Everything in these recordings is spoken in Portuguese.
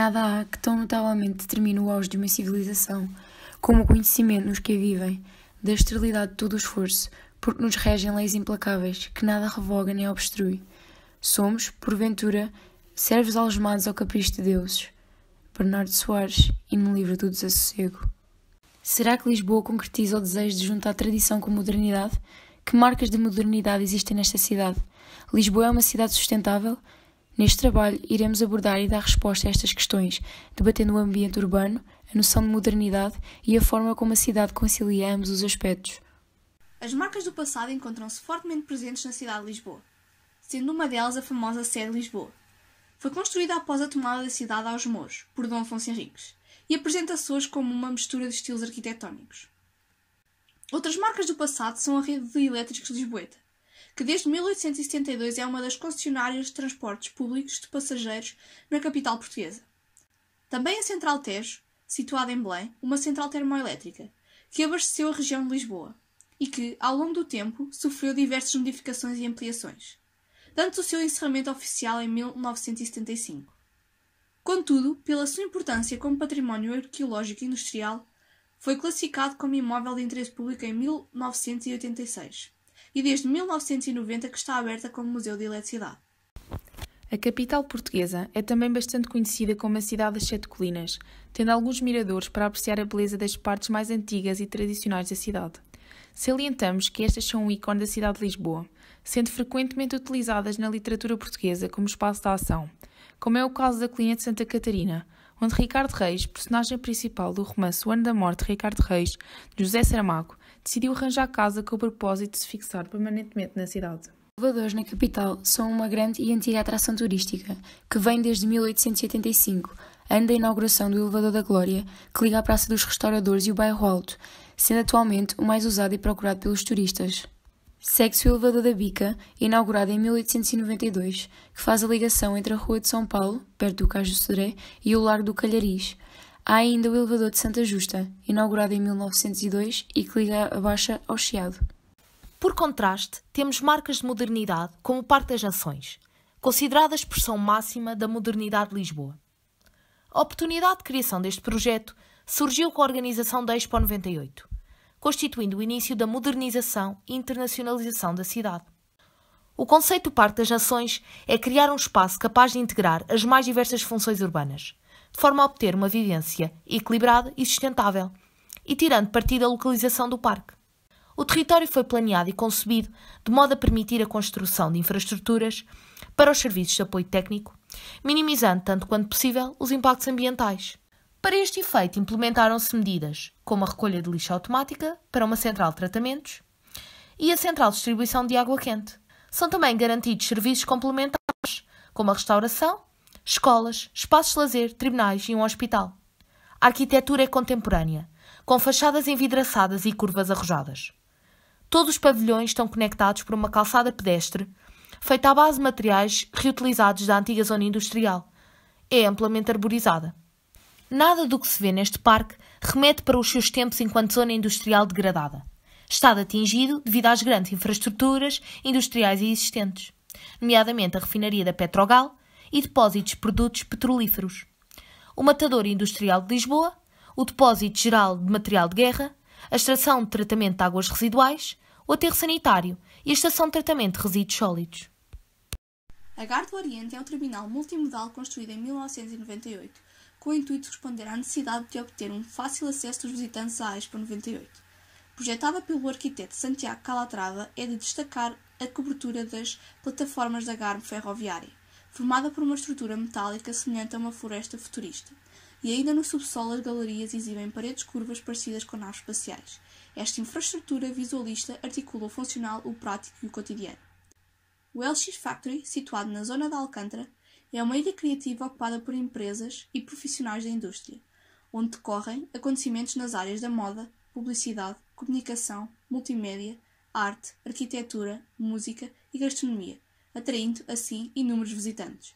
Nada há que tão notavelmente determine o auge de uma civilização, como o conhecimento nos que a vivem, da esterilidade de todo o esforço, porque nos regem leis implacáveis, que nada revoga nem obstrui. Somos, porventura, servos algemados ao capricho de deuses. Bernardo Soares, e no livro do Desassossego. Será que Lisboa concretiza o desejo de juntar a tradição com a modernidade? Que marcas de modernidade existem nesta cidade? Lisboa é uma cidade sustentável? Neste trabalho, iremos abordar e dar resposta a estas questões, debatendo o ambiente urbano, a noção de modernidade e a forma como a cidade concilia ambos os aspectos. As marcas do passado encontram-se fortemente presentes na cidade de Lisboa, sendo uma delas a famosa sede de Lisboa. Foi construída após a tomada da cidade aos Mouros, por Dom Afonso Henriques, e apresenta-se hoje como uma mistura de estilos arquitetónicos. Outras marcas do passado são a rede de elétricos de Lisboeta, que desde 1872 é uma das concessionárias de transportes públicos de passageiros na capital portuguesa. Também a Central Tejo, situada em Belém, uma central termoelétrica, que abasteceu a região de Lisboa e que, ao longo do tempo, sofreu diversas modificações e ampliações, dando o seu encerramento oficial em 1975. Contudo, pela sua importância como património arqueológico e industrial, foi classificado como imóvel de interesse público em 1986 e desde 1990 que está aberta como Museu de Eletricidade. A capital portuguesa é também bastante conhecida como a Cidade das Sete Colinas, tendo alguns miradores para apreciar a beleza das partes mais antigas e tradicionais da cidade. Salientamos que estas são um ícone da cidade de Lisboa, sendo frequentemente utilizadas na literatura portuguesa como espaço de ação, como é o caso da Colina de Santa Catarina, onde Ricardo Reis, personagem principal do romance O Ano da Morte de Ricardo Reis, de José Saramago, decidiu arranjar casa com o propósito de se fixar permanentemente na cidade. Elevadores na capital são uma grande e antiga atração turística, que vem desde 1885, ano da inauguração do Elevador da Glória, que liga a Praça dos Restauradores e o Bairro Alto, sendo atualmente o mais usado e procurado pelos turistas. Segue-se o Elevador da Bica, inaugurado em 1892, que faz a ligação entre a Rua de São Paulo, perto do Cais do Sodré, e o Largo do Calhariz, Há ainda o elevador de Santa Justa, inaugurado em 1902 e que liga a Baixa ao Chiado. Por contraste, temos marcas de modernidade como o Parque das Nações, considerada a expressão máxima da modernidade de Lisboa. A oportunidade de criação deste projeto surgiu com a organização da Expo 98, constituindo o início da modernização e internacionalização da cidade. O conceito do Parque das Nações é criar um espaço capaz de integrar as mais diversas funções urbanas – de forma a obter uma vivência equilibrada e sustentável, e tirando partido da localização do parque. O território foi planeado e concebido de modo a permitir a construção de infraestruturas para os serviços de apoio técnico, minimizando tanto quanto possível os impactos ambientais. Para este efeito, implementaram-se medidas como a recolha de lixo automática para uma central de tratamentos e a central de distribuição de água quente. São também garantidos serviços complementares, como a restauração escolas, espaços de lazer, tribunais e um hospital. A arquitetura é contemporânea, com fachadas envidraçadas e curvas arrojadas. Todos os pavilhões estão conectados por uma calçada pedestre feita à base de materiais reutilizados da antiga zona industrial. É amplamente arborizada. Nada do que se vê neste parque remete para os seus tempos enquanto zona industrial degradada. Estado atingido devido às grandes infraestruturas industriais existentes, nomeadamente a refinaria da Petrogal e depósitos de produtos petrolíferos, o Matador Industrial de Lisboa, o Depósito Geral de Material de Guerra, a extração de Tratamento de Águas Residuais, o Aterro Sanitário e a Estação de Tratamento de Resíduos Sólidos. A GAR do Oriente é um terminal multimodal construído em 1998, com o intuito de responder à necessidade de obter um fácil acesso dos visitantes à Expo 98. Projetada pelo arquiteto Santiago Calatrava, é de destacar a cobertura das plataformas da GAR ferroviária formada por uma estrutura metálica semelhante a uma floresta futurista. E ainda no subsolo as galerias exibem paredes curvas parecidas com naves espaciais. Esta infraestrutura visualista articula o funcional, o prático e o cotidiano. O LX Factory, situado na zona da Alcântara, é uma ilha criativa ocupada por empresas e profissionais da indústria, onde decorrem acontecimentos nas áreas da moda, publicidade, comunicação, multimédia, arte, arquitetura, música e gastronomia, atraindo, assim, inúmeros visitantes.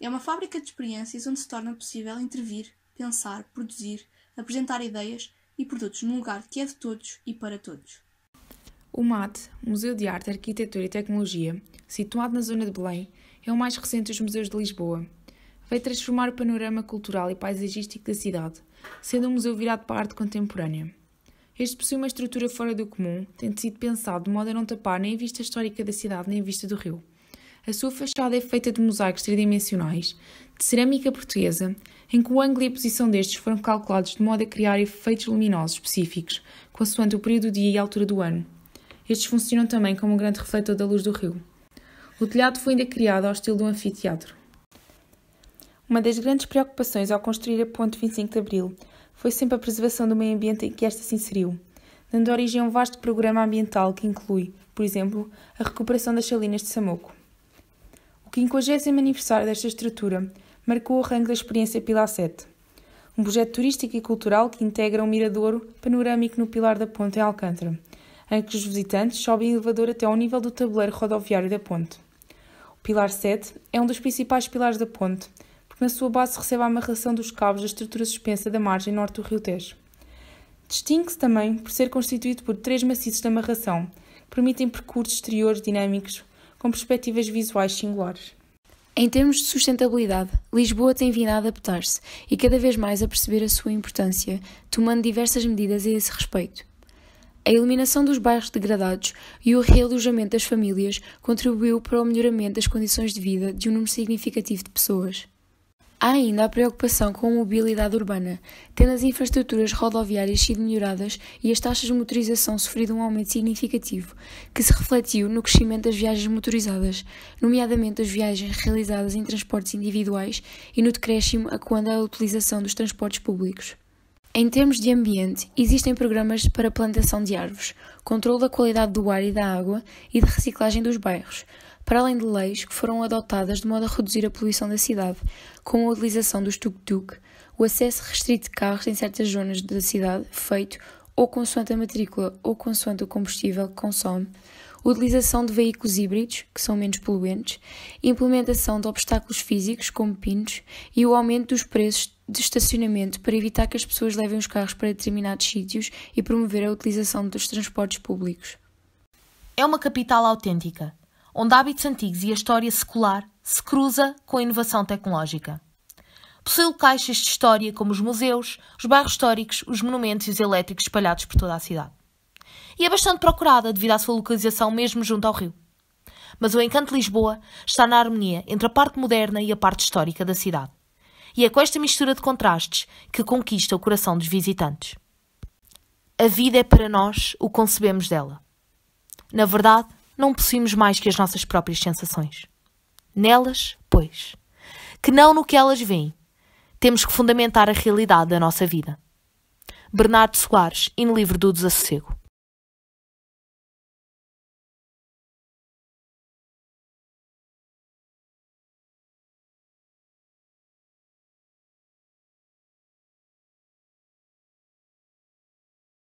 É uma fábrica de experiências onde se torna possível intervir, pensar, produzir, apresentar ideias e produtos num lugar que é de todos e para todos. O MAT, Museu de Arte, Arquitetura e Tecnologia, situado na zona de Belém, é o mais recente dos museus de Lisboa. Veio transformar o panorama cultural e paisagístico da cidade, sendo um museu virado para a arte contemporânea. Este possui uma estrutura fora do comum, tendo sido pensado de modo a não tapar nem a vista histórica da cidade nem a vista do rio. A sua fachada é feita de mosaicos tridimensionais, de cerâmica portuguesa, em que o ângulo e a posição destes foram calculados de modo a criar efeitos luminosos específicos, consoante o período do dia e a altura do ano. Estes funcionam também como um grande refletor da luz do rio. O telhado foi ainda criado ao estilo de um anfiteatro. Uma das grandes preocupações ao construir a ponte 25 de Abril foi sempre a preservação do meio ambiente em que esta se inseriu, dando origem a um vasto programa ambiental que inclui, por exemplo, a recuperação das salinas de Samoco. 50 aniversário desta estrutura marcou o arranque da experiência Pilar 7, um projeto turístico e cultural que integra um miradouro panorâmico no Pilar da Ponte em Alcântara, em que os visitantes sobem elevador até ao nível do tabuleiro rodoviário da ponte. O Pilar 7 é um dos principais pilares da ponte, porque na sua base recebe a amarração dos cabos da estrutura suspensa da margem norte do Rio Tejo. Distingue-se também por ser constituído por três maciços de amarração, que permitem percursos exteriores dinâmicos com perspectivas visuais singulares. Em termos de sustentabilidade, Lisboa tem vindo a adaptar-se e cada vez mais a perceber a sua importância, tomando diversas medidas a esse respeito. A eliminação dos bairros degradados e o realojamento das famílias contribuiu para o melhoramento das condições de vida de um número significativo de pessoas. Há ainda a preocupação com a mobilidade urbana, tendo as infraestruturas rodoviárias sido melhoradas e as taxas de motorização sofrido um aumento significativo, que se refletiu no crescimento das viagens motorizadas, nomeadamente as viagens realizadas em transportes individuais e no decréscimo a quando a utilização dos transportes públicos. Em termos de ambiente, existem programas para plantação de árvores, controle da qualidade do ar e da água e de reciclagem dos bairros, para além de leis que foram adotadas de modo a reduzir a poluição da cidade, como a utilização dos tuk-tuk, o acesso restrito de carros em certas zonas da cidade, feito ou consoante a matrícula ou consoante o combustível que consome, utilização de veículos híbridos, que são menos poluentes, implementação de obstáculos físicos, como pinos, e o aumento dos preços de estacionamento para evitar que as pessoas levem os carros para determinados sítios e promover a utilização dos transportes públicos. É uma capital autêntica, onde hábitos antigos e a história secular se cruza com a inovação tecnológica. Possui locais de história como os museus, os bairros históricos, os monumentos e os elétricos espalhados por toda a cidade. E é bastante procurada devido à sua localização mesmo junto ao rio. Mas o encanto de Lisboa está na harmonia entre a parte moderna e a parte histórica da cidade. E é com esta mistura de contrastes que conquista o coração dos visitantes. A vida é para nós o concebemos dela. Na verdade, não possuímos mais que as nossas próprias sensações. Nelas, pois, que não no que elas veem, temos que fundamentar a realidade da nossa vida. Bernardo Soares, em Livro do Desassossego.